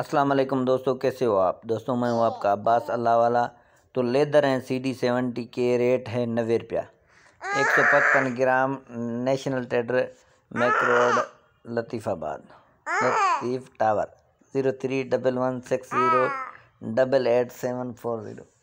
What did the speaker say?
अस्सलाम वालेकुम दोस्तों कैसे हो आप दोस्तों मैं हूँ आपका अब्बास अल्लाह वाला तो लेदर हैं सी डी सेवेंटी के रेट है नबे रुपया एक सौ पचपन gram national trader McLeod road Latifabad Latif tower zero three double one six zero double eight seven four zero